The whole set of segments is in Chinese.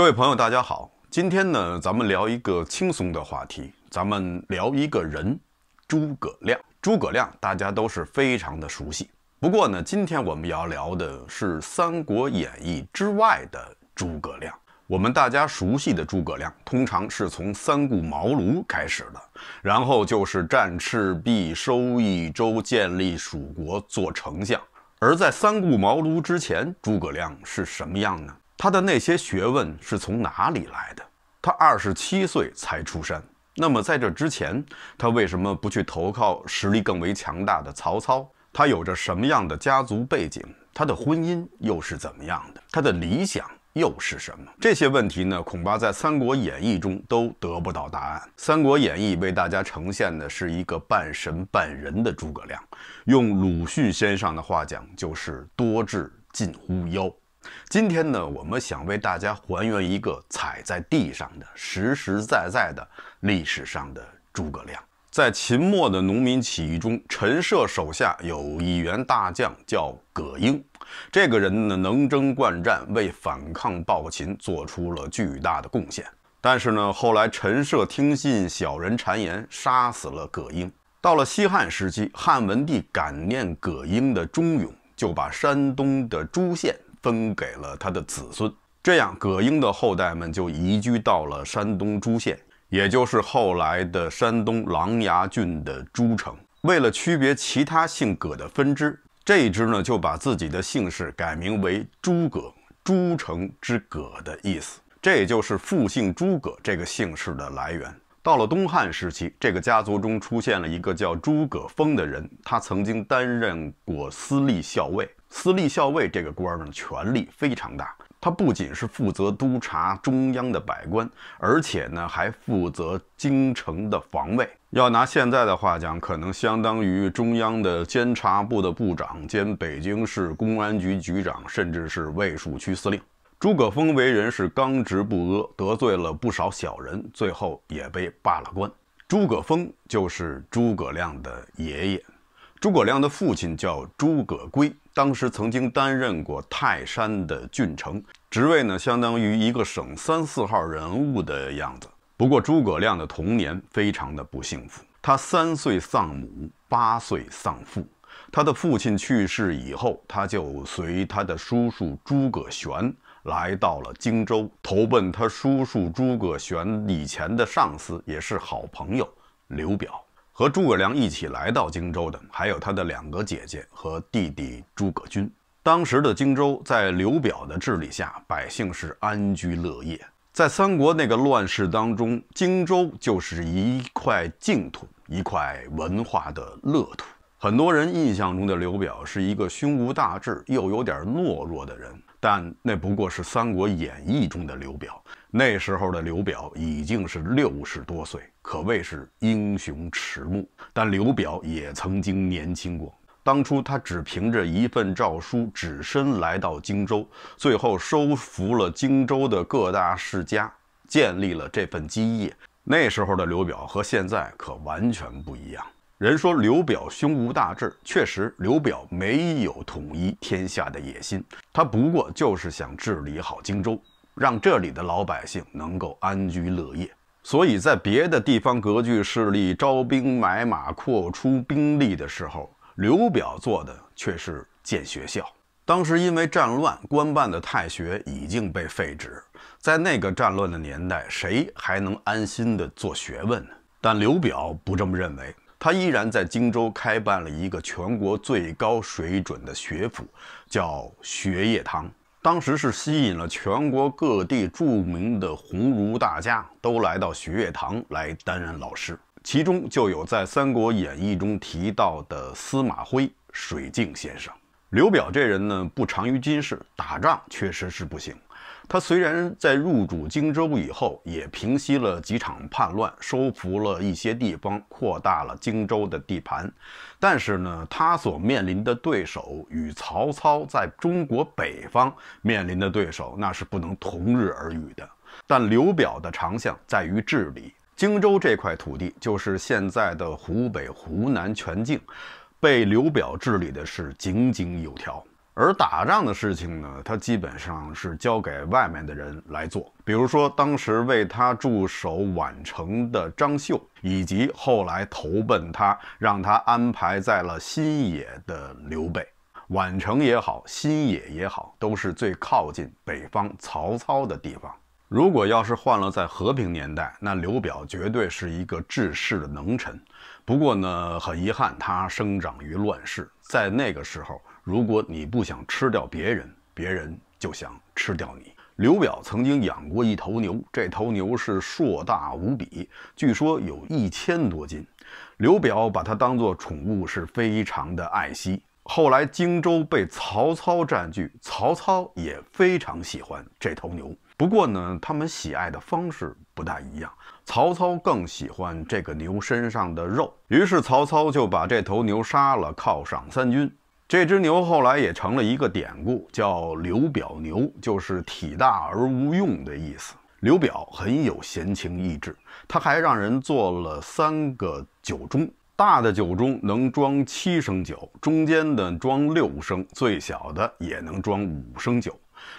各位朋友，大家好。今天呢，咱们聊一个轻松的话题，咱们聊一个人——诸葛亮。诸葛亮，大家都是非常的熟悉。不过呢，今天我们要聊的是《三国演义》之外的诸葛亮。我们大家熟悉的诸葛亮，通常是从三顾茅庐开始的，然后就是战赤壁、收益州、建立蜀国、做丞相。而在三顾茅庐之前，诸葛亮是什么样呢？他的那些学问是从哪里来的？他二十七岁才出山，那么在这之前，他为什么不去投靠实力更为强大的曹操？他有着什么样的家族背景？他的婚姻又是怎么样的？他的理想又是什么？这些问题呢，恐怕在《三国演义》中都得不到答案。《三国演义》为大家呈现的是一个半神半人的诸葛亮，用鲁迅先生的话讲，就是多智近乎妖。今天呢，我们想为大家还原一个踩在地上的、实实在在的历史上的诸葛亮。在秦末的农民起义中，陈涉手下有一员大将叫葛婴，这个人呢能征惯战，为反抗暴秦做出了巨大的贡献。但是呢，后来陈涉听信小人谗言，杀死了葛婴。到了西汉时期，汉文帝感念葛婴的忠勇，就把山东的诸县。分给了他的子孙，这样葛英的后代们就移居到了山东诸县，也就是后来的山东琅琊郡的诸城。为了区别其他姓葛的分支，这一支呢就把自己的姓氏改名为诸葛，诸城之葛的意思，这也就是复姓诸葛这个姓氏的来源。到了东汉时期，这个家族中出现了一个叫诸葛丰的人，他曾经担任过司隶校尉。司隶校尉这个官呢，权力非常大。他不仅是负责督察中央的百官，而且呢，还负责京城的防卫。要拿现在的话讲，可能相当于中央的监察部的部长兼北京市公安局局长，甚至是卫戍区司令。诸葛丰为人是刚直不阿，得罪了不少小人，最后也被罢了官。诸葛丰就是诸葛亮的爷爷，诸葛亮的父亲叫诸葛珪。当时曾经担任过泰山的郡丞职位呢，相当于一个省三四号人物的样子。不过诸葛亮的童年非常的不幸福，他三岁丧母，八岁丧父。他的父亲去世以后，他就随他的叔叔诸葛玄来到了荆州，投奔他叔叔诸葛玄以前的上司，也是好朋友刘表。和诸葛亮一起来到荆州的，还有他的两个姐姐和弟弟诸葛均。当时的荆州在刘表的治理下，百姓是安居乐业。在三国那个乱世当中，荆州就是一块净土，一块文化的乐土。很多人印象中的刘表是一个胸无大志又有点懦弱的人。但那不过是《三国演义》中的刘表，那时候的刘表已经是六十多岁，可谓是英雄迟暮。但刘表也曾经年轻过，当初他只凭着一份诏书，只身来到荆州，最后收服了荆州的各大世家，建立了这份基业。那时候的刘表和现在可完全不一样。人说刘表胸无大志，确实，刘表没有统一天下的野心，他不过就是想治理好荆州，让这里的老百姓能够安居乐业。所以在别的地方割据势力招兵买马、扩充兵力的时候，刘表做的却是建学校。当时因为战乱，官办的太学已经被废止，在那个战乱的年代，谁还能安心的做学问呢？但刘表不这么认为。他依然在荆州开办了一个全国最高水准的学府，叫学业堂。当时是吸引了全国各地著名的鸿儒大家，都来到学业堂来担任老师。其中就有在《三国演义》中提到的司马徽、水镜先生。刘表这人呢，不长于军事，打仗确实是不行。他虽然在入主荆州以后，也平息了几场叛乱，收服了一些地方，扩大了荆州的地盘，但是呢，他所面临的对手与曹操在中国北方面临的对手，那是不能同日而语的。但刘表的长项在于治理荆州这块土地，就是现在的湖北、湖南全境，被刘表治理的是井井有条。而打仗的事情呢，他基本上是交给外面的人来做。比如说，当时为他驻守宛城的张绣，以及后来投奔他、让他安排在了新野的刘备。宛城也好，新野也好，都是最靠近北方曹操的地方。如果要是换了在和平年代，那刘表绝对是一个治世的能臣。不过呢，很遗憾，他生长于乱世，在那个时候。如果你不想吃掉别人，别人就想吃掉你。刘表曾经养过一头牛，这头牛是硕大无比，据说有一千多斤。刘表把它当作宠物，是非常的爱惜。后来荆州被曹操占据，曹操也非常喜欢这头牛。不过呢，他们喜爱的方式不大一样。曹操更喜欢这个牛身上的肉，于是曹操就把这头牛杀了，犒赏三军。这只牛后来也成了一个典故，叫刘表牛，就是体大而无用的意思。刘表很有闲情逸致，他还让人做了三个酒盅，大的酒盅能装七升酒，中间的装六升，最小的也能装五升酒。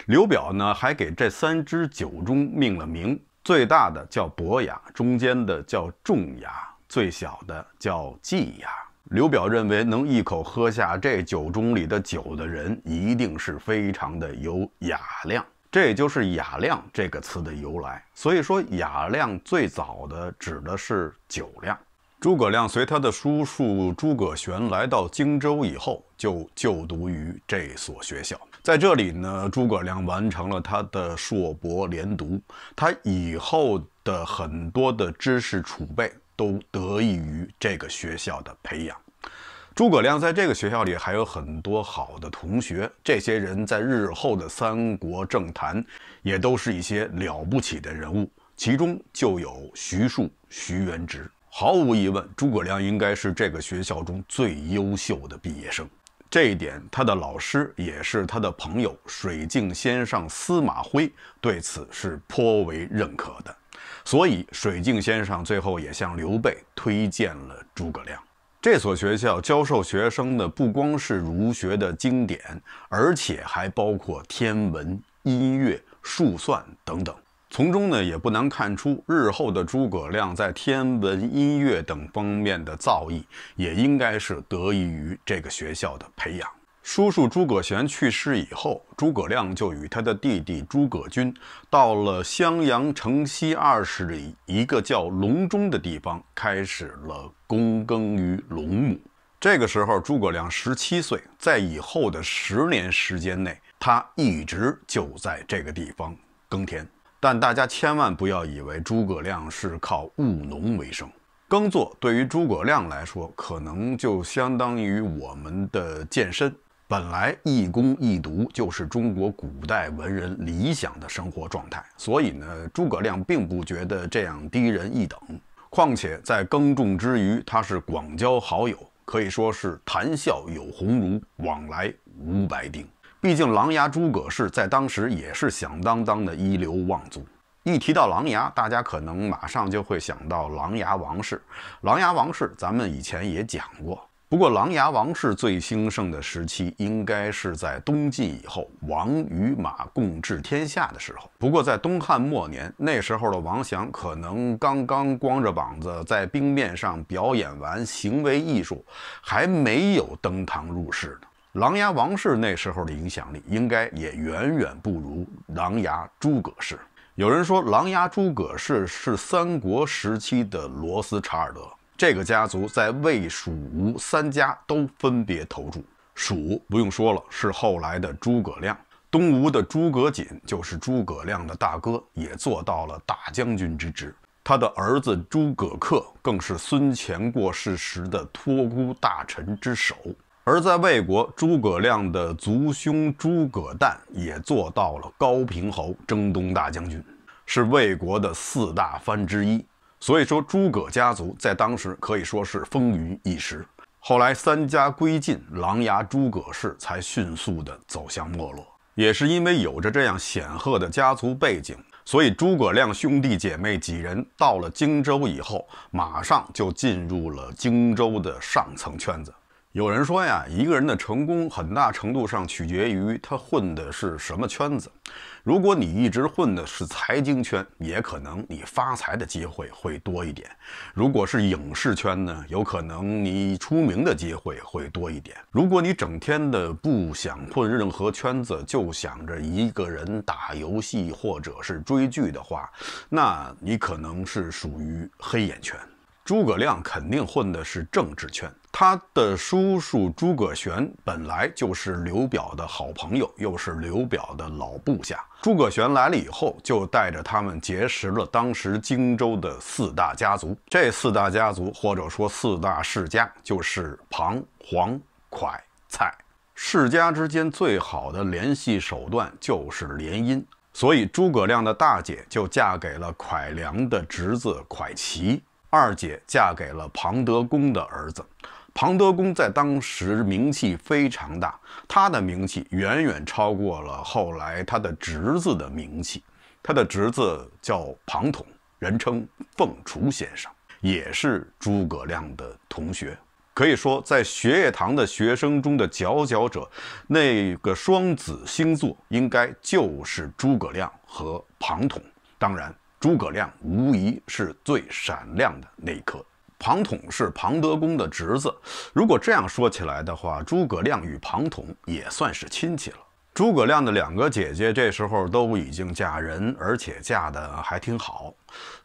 刘表呢，还给这三只酒盅命了名，最大的叫伯雅，中间的叫仲雅，最小的叫季雅。刘表认为，能一口喝下这酒盅里的酒的人，一定是非常的有雅量，这就是“雅量”这个词的由来。所以说，“雅量”最早的指的是酒量。诸葛亮随他的叔叔诸葛玄来到荆州以后，就就读于这所学校，在这里呢，诸葛亮完成了他的硕博连读，他以后的很多的知识储备。都得益于这个学校的培养。诸葛亮在这个学校里还有很多好的同学，这些人在日后的三国政坛也都是一些了不起的人物，其中就有徐庶、徐元直。毫无疑问，诸葛亮应该是这个学校中最优秀的毕业生，这一点，他的老师也是他的朋友水镜先生司马徽对此是颇为认可的。所以，水镜先生最后也向刘备推荐了诸葛亮。这所学校教授学生的不光是儒学的经典，而且还包括天文、音乐、数算等等。从中呢，也不难看出，日后的诸葛亮在天文、音乐等方面的造诣，也应该是得益于这个学校的培养。叔叔诸葛玄去世以后，诸葛亮就与他的弟弟诸葛均，到了襄阳城西二十里一个叫隆中的地方，开始了躬耕于龙母。这个时候，诸葛亮十七岁，在以后的十年时间内，他一直就在这个地方耕田。但大家千万不要以为诸葛亮是靠务农为生，耕作对于诸葛亮来说，可能就相当于我们的健身。本来一公一独就是中国古代文人理想的生活状态，所以呢，诸葛亮并不觉得这样低人一等。况且在耕种之余，他是广交好友，可以说是谈笑有鸿儒，往来无白丁。毕竟琅琊诸葛氏在当时也是响当当的一流望族。一提到琅琊，大家可能马上就会想到琅琊王氏。琅琊王氏，咱们以前也讲过。不过，琅琊王氏最兴盛的时期应该是在东晋以后，王与马共治天下的时候。不过，在东汉末年，那时候的王祥可能刚刚光着膀子在冰面上表演完行为艺术，还没有登堂入室呢。琅琊王氏那时候的影响力，应该也远远不如琅琊诸葛氏。有人说，琅琊诸葛氏是三国时期的罗斯查尔德。这个家族在魏、蜀、吴三家都分别投注。蜀不用说了，是后来的诸葛亮。东吴的诸葛瑾就是诸葛亮的大哥，也做到了大将军之职。他的儿子诸葛恪更是孙权过世时的托孤大臣之首。而在魏国，诸葛亮的族兄诸葛诞也做到了高平侯、征东大将军，是魏国的四大藩之一。所以说，诸葛家族在当时可以说是风云一时。后来三家归晋，琅琊诸葛氏才迅速的走向没落。也是因为有着这样显赫的家族背景，所以诸葛亮兄弟姐妹几人到了荆州以后，马上就进入了荆州的上层圈子。有人说呀，一个人的成功很大程度上取决于他混的是什么圈子。如果你一直混的是财经圈，也可能你发财的机会会多一点；如果是影视圈呢，有可能你出名的机会会多一点。如果你整天的不想混任何圈子，就想着一个人打游戏或者是追剧的话，那你可能是属于黑眼圈。诸葛亮肯定混的是政治圈。他的叔叔诸葛玄本来就是刘表的好朋友，又是刘表的老部下。诸葛玄来了以后，就带着他们结识了当时荆州的四大家族。这四大家族或者说四大世家，就是庞、黄、蒯、蔡。世家之间最好的联系手段就是联姻，所以诸葛亮的大姐就嫁给了蒯良的侄子蒯祺，二姐嫁给了庞德公的儿子。庞德公在当时名气非常大，他的名气远远超过了后来他的侄子的名气。他的侄子叫庞统，人称凤雏先生，也是诸葛亮的同学。可以说，在学业堂的学生中的佼佼者，那个双子星座应该就是诸葛亮和庞统。当然，诸葛亮无疑是最闪亮的那颗。庞统是庞德公的侄子，如果这样说起来的话，诸葛亮与庞统也算是亲戚了。诸葛亮的两个姐姐这时候都已经嫁人，而且嫁的还挺好。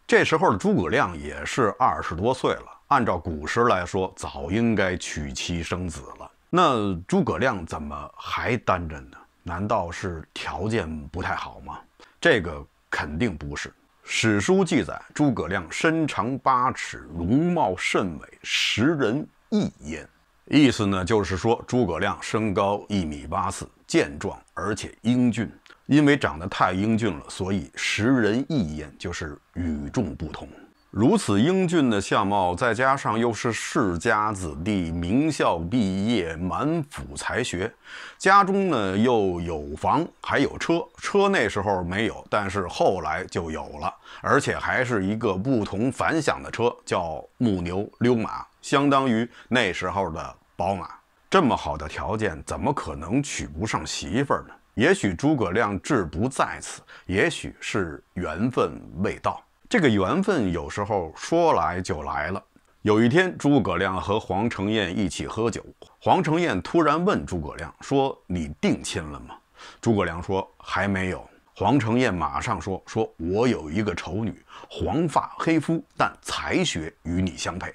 这时候的诸葛亮也是二十多岁了，按照古时来说，早应该娶妻生子了。那诸葛亮怎么还单着呢？难道是条件不太好吗？这个肯定不是。史书记载，诸葛亮身长八尺，容貌甚伟，识人意焉。意思呢，就是说诸葛亮身高一米八四，健壮而且英俊。因为长得太英俊了，所以识人意焉就是与众不同。如此英俊的相貌，再加上又是世家子弟、名校毕业、满腹才学，家中呢又有房，还有车。车那时候没有，但是后来就有了，而且还是一个不同凡响的车，叫牧牛溜马，相当于那时候的宝马。这么好的条件，怎么可能娶不上媳妇呢？也许诸葛亮志不在此，也许是缘分未到。这个缘分有时候说来就来了。有一天，诸葛亮和黄承彦一起喝酒，黄承彦突然问诸葛亮说：“你定亲了吗？”诸葛亮说：“还没有。”黄承彦马上说：“说我有一个丑女，黄发黑肤，但才学与你相配，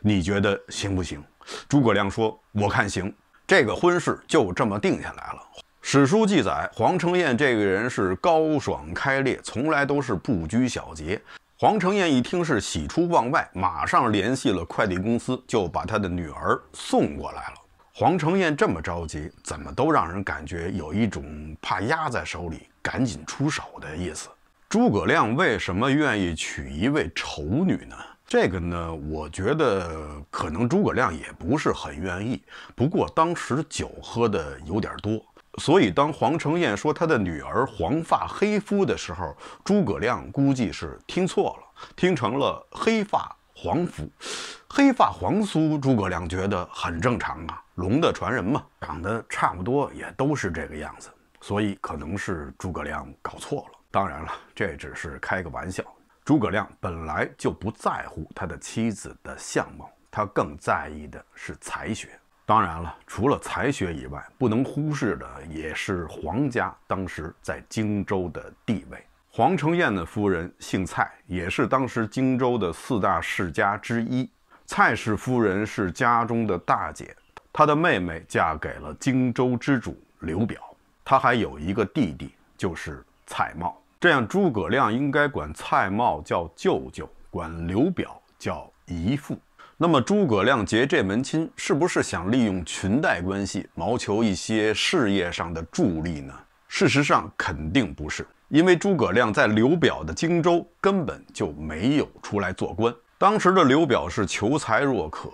你觉得行不行？”诸葛亮说：“我看行。”这个婚事就这么定下来了。史书记载，黄承彦这个人是高爽开烈，从来都是不拘小节。黄承彦一听是喜出望外，马上联系了快递公司，就把他的女儿送过来了。黄承彦这么着急，怎么都让人感觉有一种怕压在手里，赶紧出手的意思。诸葛亮为什么愿意娶一位丑女呢？这个呢，我觉得可能诸葛亮也不是很愿意，不过当时酒喝的有点多。所以，当黄承彦说他的女儿黄发黑肤的时候，诸葛亮估计是听错了，听成了黑发黄肤。黑发黄苏，诸葛亮觉得很正常啊，龙的传人嘛，长得差不多也都是这个样子。所以，可能是诸葛亮搞错了。当然了，这只是开个玩笑。诸葛亮本来就不在乎他的妻子的相貌，他更在意的是才学。当然了，除了才学以外，不能忽视的也是皇家当时在荆州的地位。黄承彦的夫人姓蔡，也是当时荆州的四大世家之一。蔡氏夫人是家中的大姐，她的妹妹嫁给了荆州之主刘表。她还有一个弟弟，就是蔡瑁。这样，诸葛亮应该管蔡瑁叫舅舅，管刘表叫姨父。那么诸葛亮结这门亲，是不是想利用裙带关系谋求一些事业上的助力呢？事实上，肯定不是，因为诸葛亮在刘表的荆州根本就没有出来做官。当时的刘表是求才若渴，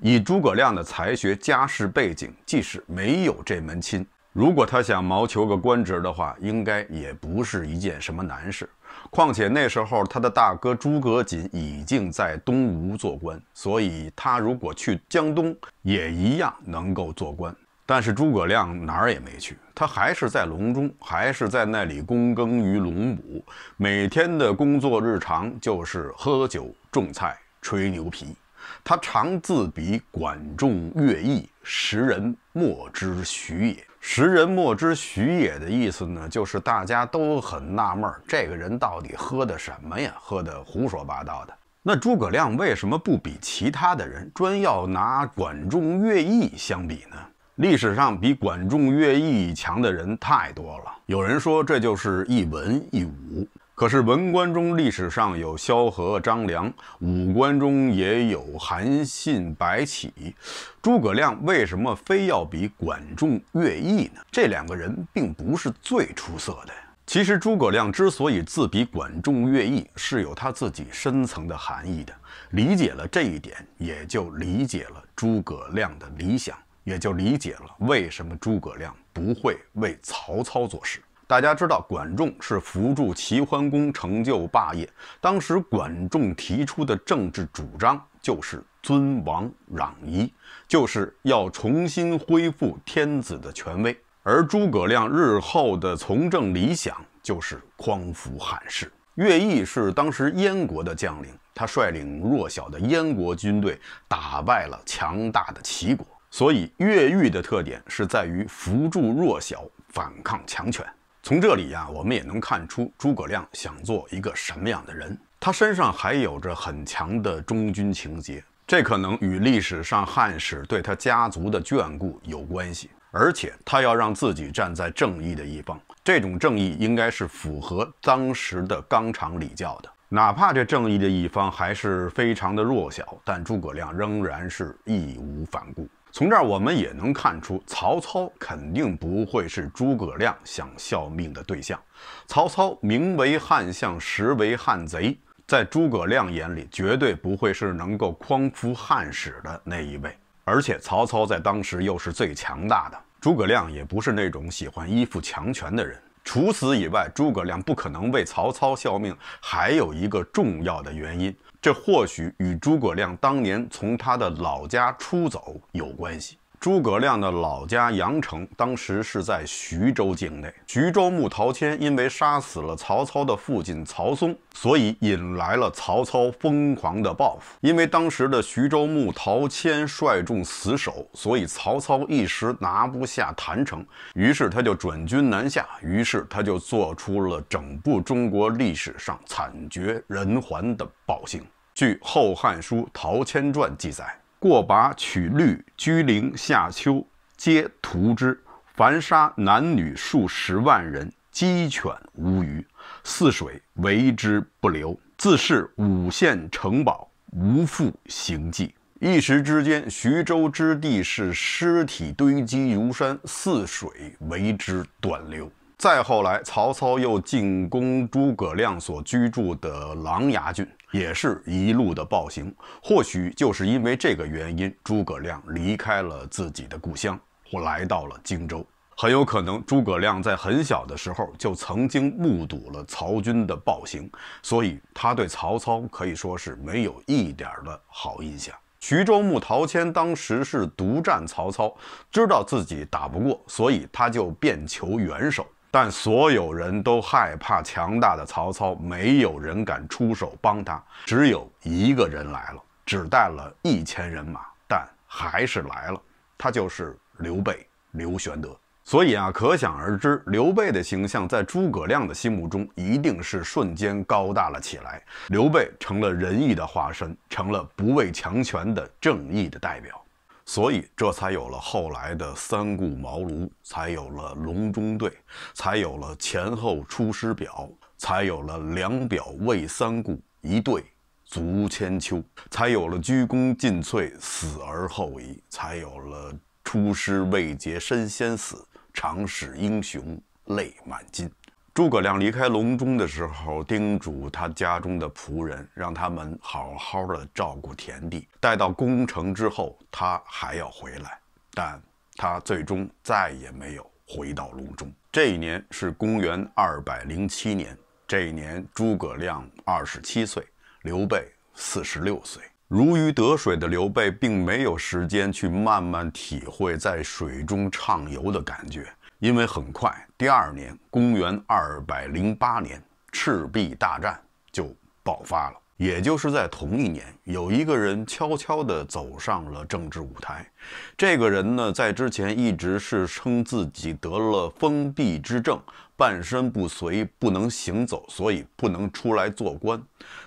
以诸葛亮的才学、家世背景，即使没有这门亲，如果他想谋求个官职的话，应该也不是一件什么难事。况且那时候他的大哥诸葛瑾已经在东吴做官，所以他如果去江东也一样能够做官。但是诸葛亮哪儿也没去，他还是在隆中，还是在那里躬耕于龙母，每天的工作日常就是喝酒、种菜、吹牛皮。他常自比管仲、乐毅。识人莫知许也，识人莫知许也的意思呢，就是大家都很纳闷，这个人到底喝的什么呀？喝的胡说八道的。那诸葛亮为什么不比其他的人专要拿管仲、乐毅相比呢？历史上比管仲、乐毅强的人太多了。有人说，这就是一文一武。可是文官中历史上有萧何、张良，武官中也有韩信、白起，诸葛亮为什么非要比管仲、乐毅呢？这两个人并不是最出色的。其实诸葛亮之所以自比管仲、乐毅，是有他自己深层的含义的。理解了这一点，也就理解了诸葛亮的理想，也就理解了为什么诸葛亮不会为曹操做事。大家知道，管仲是扶助齐桓公成就霸业。当时，管仲提出的政治主张就是尊王攘夷，就是要重新恢复天子的权威。而诸葛亮日后的从政理想就是匡扶汉室。乐毅是当时燕国的将领，他率领弱小的燕国军队打败了强大的齐国。所以，越狱的特点是在于扶助弱小，反抗强权。从这里呀，我们也能看出诸葛亮想做一个什么样的人。他身上还有着很强的忠君情节，这可能与历史上汉室对他家族的眷顾有关系。而且他要让自己站在正义的一方，这种正义应该是符合当时的纲常礼教的。哪怕这正义的一方还是非常的弱小，但诸葛亮仍然是义无反顾。从这儿我们也能看出，曹操肯定不会是诸葛亮想效命的对象。曹操名为汉相，实为汉贼，在诸葛亮眼里，绝对不会是能够匡扶汉室的那一位。而且曹操在当时又是最强大的，诸葛亮也不是那种喜欢依附强权的人。除此以外，诸葛亮不可能为曹操效命，还有一个重要的原因，这或许与诸葛亮当年从他的老家出走有关系。诸葛亮的老家阳城当时是在徐州境内。徐州牧陶谦因为杀死了曹操的父亲曹嵩，所以引来了曹操疯狂的报复。因为当时的徐州牧陶谦率众死守，所以曹操一时拿不下郯城，于是他就转军南下，于是他就做出了整部中国历史上惨绝人寰的暴行。据《后汉书·陶谦传》记载。过拔取绿居陵夏丘，皆屠之。凡杀男女数十万人，鸡犬无余。泗水为之不流。自是五县城堡无复行迹。一时之间，徐州之地是尸体堆积如山，泗水为之短流。再后来，曹操又进攻诸葛亮所居住的琅琊郡。也是一路的暴行，或许就是因为这个原因，诸葛亮离开了自己的故乡，或来到了荆州。很有可能，诸葛亮在很小的时候就曾经目睹了曹军的暴行，所以他对曹操可以说是没有一点的好印象。徐州牧陶谦当时是独战曹操，知道自己打不过，所以他就变求援手。但所有人都害怕强大的曹操，没有人敢出手帮他。只有一个人来了，只带了一千人马，但还是来了。他就是刘备，刘玄德。所以啊，可想而知，刘备的形象在诸葛亮的心目中一定是瞬间高大了起来。刘备成了仁义的化身，成了不畏强权的正义的代表。所以，这才有了后来的三顾茅庐，才有了隆中对，才有了前后出师表，才有了两表未三顾一对足千秋，才有了鞠躬尽瘁死而后已，才有了出师未捷身先死，长使英雄泪满襟。诸葛亮离开隆中的时候，叮嘱他家中的仆人，让他们好好的照顾田地。待到攻城之后，他还要回来。但他最终再也没有回到隆中。这一年是公元二百零七年。这一年，诸葛亮二十七岁，刘备四十六岁。如鱼得水的刘备，并没有时间去慢慢体会在水中畅游的感觉。因为很快，第二年，公元二百零八年，赤壁大战就爆发了。也就是在同一年，有一个人悄悄地走上了政治舞台。这个人呢，在之前一直是称自己得了封闭之症，半身不遂，不能行走，所以不能出来做官。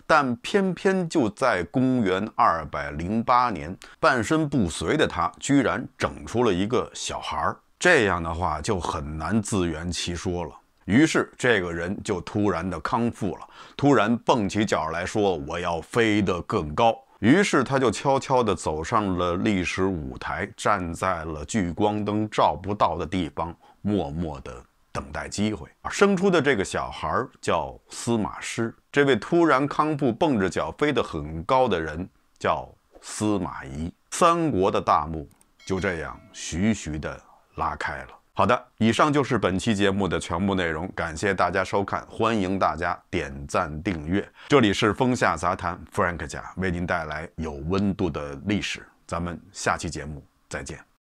但偏偏就在公元二百零八年，半身不遂的他，居然整出了一个小孩儿。这样的话就很难自圆其说了。于是这个人就突然的康复了，突然蹦起脚来说：“我要飞得更高。”于是他就悄悄地走上了历史舞台，站在了聚光灯照不到的地方，默默地等待机会。生出的这个小孩叫司马师，这位突然康复、蹦着脚飞得很高的人叫司马懿。三国的大幕就这样徐徐地拉开了。好的，以上就是本期节目的全部内容，感谢大家收看，欢迎大家点赞订阅。这里是风下杂谈 Frank 家，为您带来有温度的历史。咱们下期节目再见。